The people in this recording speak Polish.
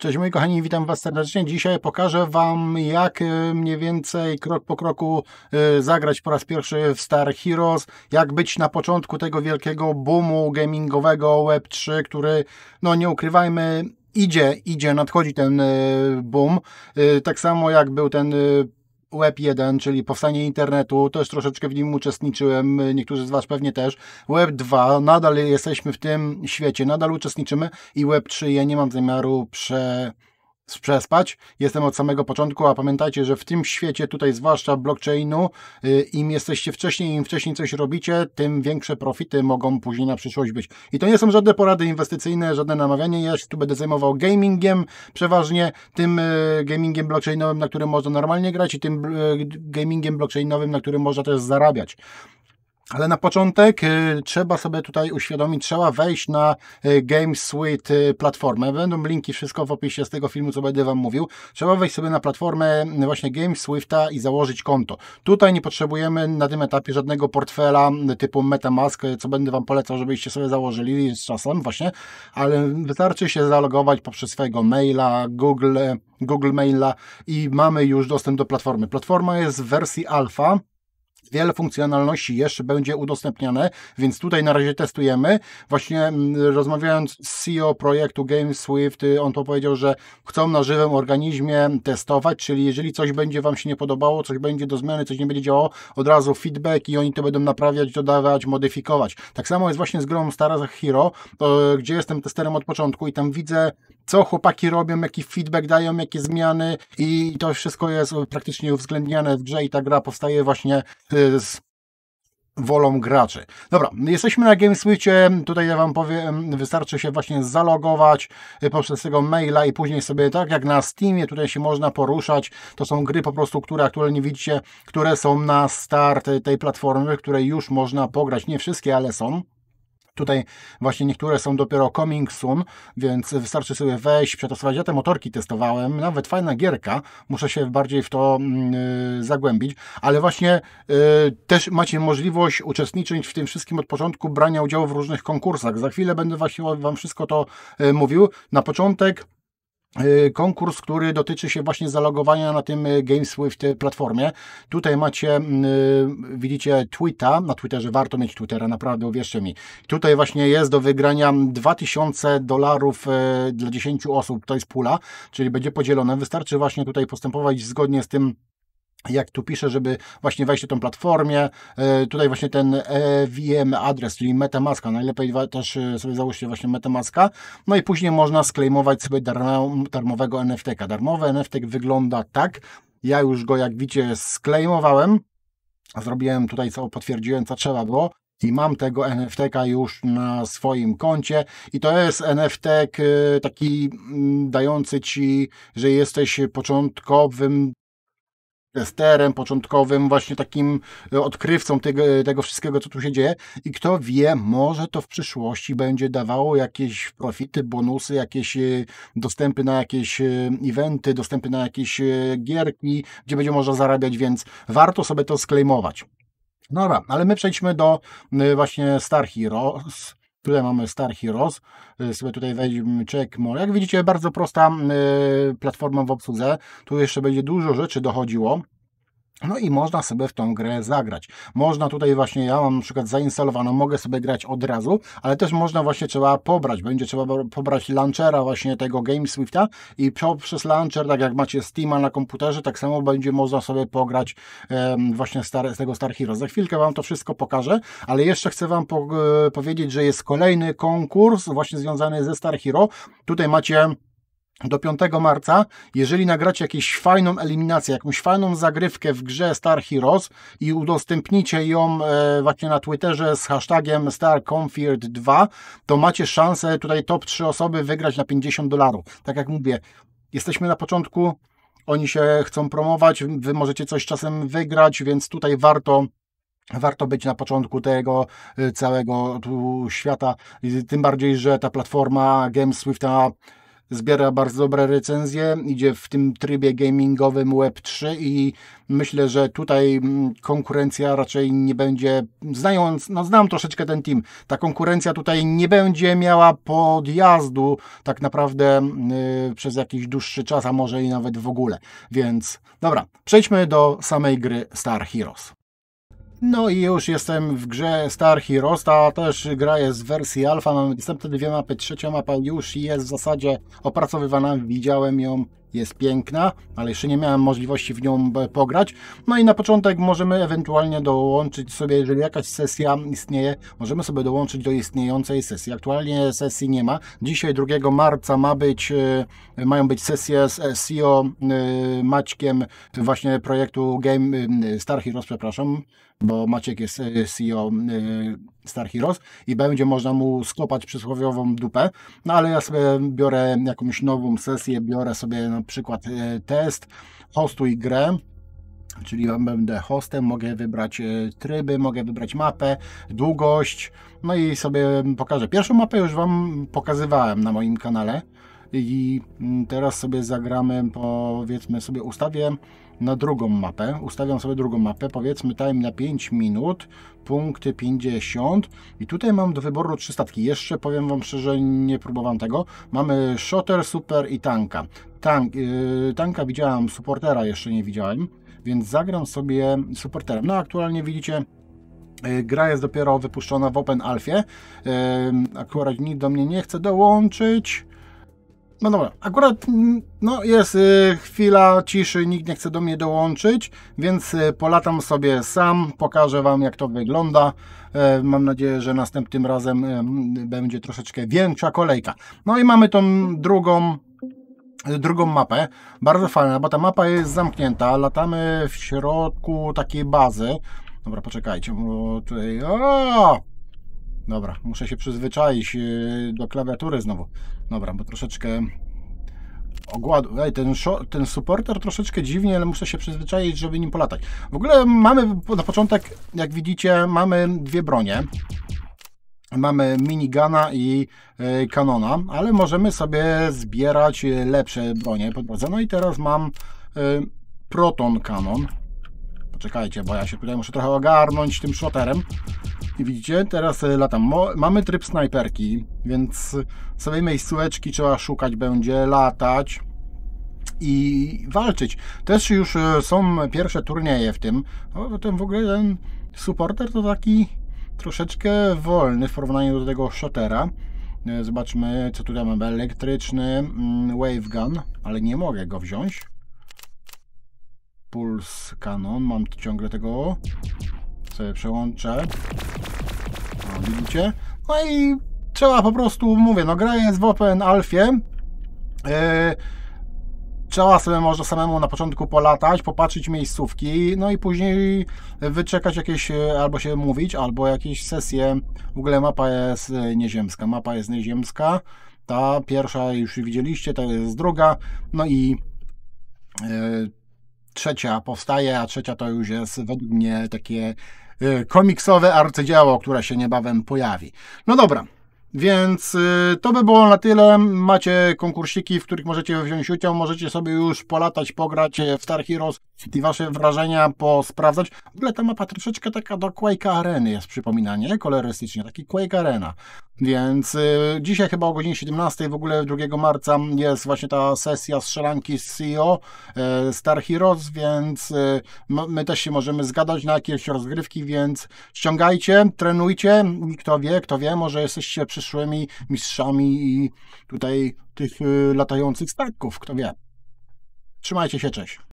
Cześć moi kochani, witam Was serdecznie. Dzisiaj pokażę Wam, jak e, mniej więcej krok po kroku e, zagrać po raz pierwszy w Star Heroes, jak być na początku tego wielkiego boomu gamingowego Web3, który, no nie ukrywajmy, idzie, idzie, nadchodzi ten e, boom. Tak samo jak był ten Web 1, czyli powstanie internetu, to też troszeczkę w nim uczestniczyłem, niektórzy z Was pewnie też. Web 2, nadal jesteśmy w tym świecie, nadal uczestniczymy i Web 3 ja nie mam zamiaru prze przespać. Jestem od samego początku, a pamiętajcie, że w tym świecie, tutaj zwłaszcza blockchainu, y, im jesteście wcześniej, im wcześniej coś robicie, tym większe profity mogą później na przyszłość być. I to nie są żadne porady inwestycyjne, żadne namawianie. Ja się tu będę zajmował gamingiem przeważnie, tym y, gamingiem blockchainowym, na którym można normalnie grać i tym y, gamingiem blockchainowym, na którym można też zarabiać. Ale na początek y, trzeba sobie tutaj uświadomić, trzeba wejść na y, Game Suite y, platformę. Będą linki, wszystko w opisie z tego filmu, co będę Wam mówił. Trzeba wejść sobie na platformę właśnie Gameswifta Swifta i założyć konto. Tutaj nie potrzebujemy na tym etapie żadnego portfela typu MetaMask, co będę Wam polecał, żebyście sobie założyli z czasem właśnie, ale wystarczy się zalogować poprzez swojego maila, Google, Google Maila i mamy już dostęp do platformy. Platforma jest w wersji alfa. Wiele funkcjonalności jeszcze będzie udostępniane, więc tutaj na razie testujemy. Właśnie mm, rozmawiając z CEO projektu GameSwift, y, on to powiedział, że chcą na żywym organizmie testować, czyli jeżeli coś będzie Wam się nie podobało, coś będzie do zmiany, coś nie będzie działało, od razu feedback i oni to będą naprawiać, dodawać, modyfikować. Tak samo jest właśnie z grą Star Hero, gdzie jestem testerem od początku i tam widzę, co chłopaki robią, jaki feedback dają, jakie zmiany i to wszystko jest praktycznie uwzględniane w grze i ta gra powstaje właśnie Y, z wolą graczy. Dobra, jesteśmy na GameSwitchie, tutaj ja Wam powiem, wystarczy się właśnie zalogować y, poprzez tego maila i później sobie, tak jak na Steamie, tutaj się można poruszać, to są gry po prostu, które aktualnie widzicie, które są na start tej platformy, które już można pograć, nie wszystkie, ale są. Tutaj właśnie niektóre są dopiero coming soon, więc wystarczy sobie wejść, przetestować. Ja te motorki testowałem, nawet fajna gierka, muszę się bardziej w to yy, zagłębić, ale właśnie yy, też macie możliwość uczestniczyć w tym wszystkim od początku, brania udziału w różnych konkursach. Za chwilę będę właśnie Wam wszystko to yy, mówił. Na początek E, konkurs, który dotyczy się właśnie zalogowania na tym e, Games Swift e, platformie. Tutaj macie, widzicie Twittera, na Twitterze warto mieć Twittera, naprawdę uwierzcie mi. Tutaj właśnie jest do wygrania 2000 dolarów dla 10 osób, to jest pula, czyli będzie podzielone. Wystarczy właśnie tutaj postępować zgodnie z tym jak tu piszę, żeby właśnie wejść na tą platformę. E, tutaj właśnie ten e VM adres, czyli MetaMaska. Najlepiej też e, sobie założyć właśnie MetaMaska. No i później można sklejmować sobie darmowego NFT-ka. Darmowy NFT wygląda tak. Ja już go, jak widzicie, sklejmowałem. Zrobiłem tutaj, co potwierdziłem, co trzeba było i mam tego nft już na swoim koncie i to jest NFT taki mm, dający ci, że jesteś początkowym testerem początkowym, właśnie takim e, odkrywcą tego, tego, wszystkiego, co tu się dzieje. I kto wie, może to w przyszłości będzie dawało jakieś profity, bonusy, jakieś e, dostępy na jakieś e, eventy, dostępy na jakieś gierki, gdzie będzie można zarabiać, więc warto sobie to sklejmować. No dobra, ale my przejdźmy do właśnie Star Heroes, Tutaj mamy Star Heroes, e, sobie tutaj weźmy check more. Jak widzicie, bardzo prosta e, platforma w obsłudze. Tu jeszcze będzie dużo rzeczy dochodziło. No i można sobie w tą grę zagrać. Można tutaj właśnie, ja mam na przykład zainstalowaną, mogę sobie grać od razu, ale też można właśnie trzeba pobrać. Będzie trzeba pobrać launchera właśnie tego GameSwifta i przez launcher, tak jak macie Steama na komputerze, tak samo będzie można sobie pograć um, właśnie z tego Star Hero. Za chwilkę Wam to wszystko pokażę, ale jeszcze chcę Wam po, e, powiedzieć, że jest kolejny konkurs właśnie związany ze Star Hero. Tutaj macie do 5 marca, jeżeli nagracie jakąś fajną eliminację, jakąś fajną zagrywkę w grze Star Heroes i udostępnicie ją e, właśnie na Twitterze z hashtagiem StarConfired2, to macie szansę tutaj top 3 osoby wygrać na 50 dolarów. Tak jak mówię, jesteśmy na początku, oni się chcą promować, wy możecie coś czasem wygrać, więc tutaj warto Warto być na początku tego e, całego świata, tym bardziej, że ta platforma Games Swifta zbiera bardzo dobre recenzje, idzie w tym trybie gamingowym Web3 i myślę, że tutaj mm, konkurencja raczej nie będzie, znając, no znam troszeczkę ten team, ta konkurencja tutaj nie będzie miała podjazdu tak naprawdę yy, przez jakiś dłuższy czas, a może i nawet w ogóle. Więc dobra, przejdźmy do samej gry Star Heroes. No i już jestem w grze Star Heroes, ta też gra jest w wersji alfa, mam dostępne dwie mapy, trzecia mapa już jest w zasadzie opracowywana, widziałem ją, jest piękna, ale jeszcze nie miałem możliwości w nią pograć. No i na początek możemy ewentualnie dołączyć sobie, jeżeli jakaś sesja istnieje, możemy sobie dołączyć do istniejącej sesji. Aktualnie sesji nie ma. Dzisiaj 2 marca ma być, e, mają być sesje z SEO e, Maćkiem właśnie projektu Game e, Star Heroes, przepraszam, bo Maciek jest e, CEO e, Star Heroes i będzie można mu skopać przysłowiową dupę, no ale ja sobie biorę jakąś nową sesję, biorę sobie na przykład e, test, hostuj grę, czyli będę hostem, mogę wybrać tryby, mogę wybrać mapę, długość, no i sobie pokażę. Pierwszą mapę już Wam pokazywałem na moim kanale, i mm, teraz sobie zagramy, powiedzmy sobie ustawię na drugą mapę, ustawiam sobie drugą mapę, powiedzmy time na 5 minut, punkty 50 i tutaj mam do wyboru trzy statki, jeszcze powiem Wam szczerze, nie próbowałem tego, mamy Shotter, Super i Tanka, Tank, yy, Tanka widziałem, Supportera jeszcze nie widziałem, więc zagram sobie Supporterem, no aktualnie widzicie y, Gra jest dopiero wypuszczona w Open Alfie. Y, akurat nikt do mnie nie chce dołączyć. No dobra, akurat mm, no, jest y, chwila ciszy, nikt nie chce do mnie dołączyć, więc y, polatam sobie sam, pokażę Wam jak to wygląda. Y, mam nadzieję, że następnym razem będzie troszeczkę większa kolejka. No i mamy tą drugą y, drugą mapę. Bardzo fajna, bo ta mapa jest zamknięta. Latamy w środku takiej bazy. Dobra, poczekajcie, bo tutaj... O! Dobra, muszę się przyzwyczaić y, do klawiatury znowu. Dobra, bo troszeczkę ogładu. Ej, ten, ten supporter troszeczkę dziwnie, ale muszę się przyzwyczaić, żeby nim polatać. W ogóle mamy na początek, jak widzicie, mamy dwie bronie. Mamy minigana i y, kanona, ale możemy sobie zbierać y, lepsze bronie pod drodze. No i teraz mam proton kanon. Poczekajcie, bo ja się tutaj muszę trochę ogarnąć tym shoterem. I widzicie, teraz e, latam. mamy tryb snajperki, więc sobie miejscóweczki trzeba szukać będzie, latać i walczyć. Też już e, są pierwsze turnieje w tym. O, no, ten w ogóle ten supporter to taki troszeczkę wolny w porównaniu do tego shotera. E, zobaczmy, co tutaj mamy. Elektryczny mm, wave gun, ale nie mogę go wziąć. Puls kanon, mam ciągle tego. Sobie przełączę widzicie? No i trzeba po prostu, mówię, no grając w Open Alfie, e, trzeba sobie może samemu na początku polatać, popatrzeć miejscówki, no i później wyczekać jakieś, e, albo się mówić, albo jakieś sesje. W ogóle mapa jest e, nieziemska, mapa jest nieziemska. Ta pierwsza już widzieliście, to jest druga, no i trzecia powstaje, a trzecia to już jest według mnie takie Y, komiksowe arcydzieło, które się niebawem pojawi. No dobra, więc y, to by było na tyle. Macie konkursiki, w których możecie wziąć udział. Możecie sobie już polatać, pograć y, w Star Heroes i wasze wrażenia posprawdzać. W ogóle ta mapa troszeczkę taka do Quake Areny jest przypominanie, kolorystycznie, taki Quake Arena. Więc y, dzisiaj chyba o godzinie 17 w ogóle 2 marca jest właśnie ta sesja strzelanki z CEO e, Star Heroes, więc y, my też się możemy zgadać na jakieś rozgrywki, więc ściągajcie, trenujcie i kto wie, kto wie, może jesteście przyszłymi mistrzami i tutaj tych y, latających statków, kto wie. Trzymajcie się, cześć.